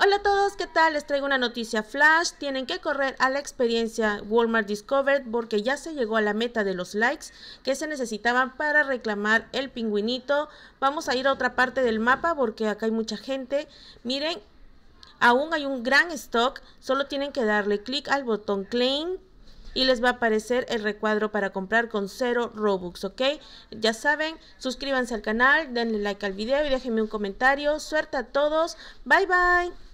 Hola a todos, ¿qué tal? Les traigo una noticia flash. Tienen que correr a la experiencia Walmart Discovered porque ya se llegó a la meta de los likes que se necesitaban para reclamar el pingüinito. Vamos a ir a otra parte del mapa porque acá hay mucha gente. Miren, aún hay un gran stock. Solo tienen que darle clic al botón claim y les va a aparecer el recuadro para comprar con cero Robux, ¿ok? Ya saben, suscríbanse al canal, denle like al video y déjenme un comentario. Suerte a todos. Bye bye.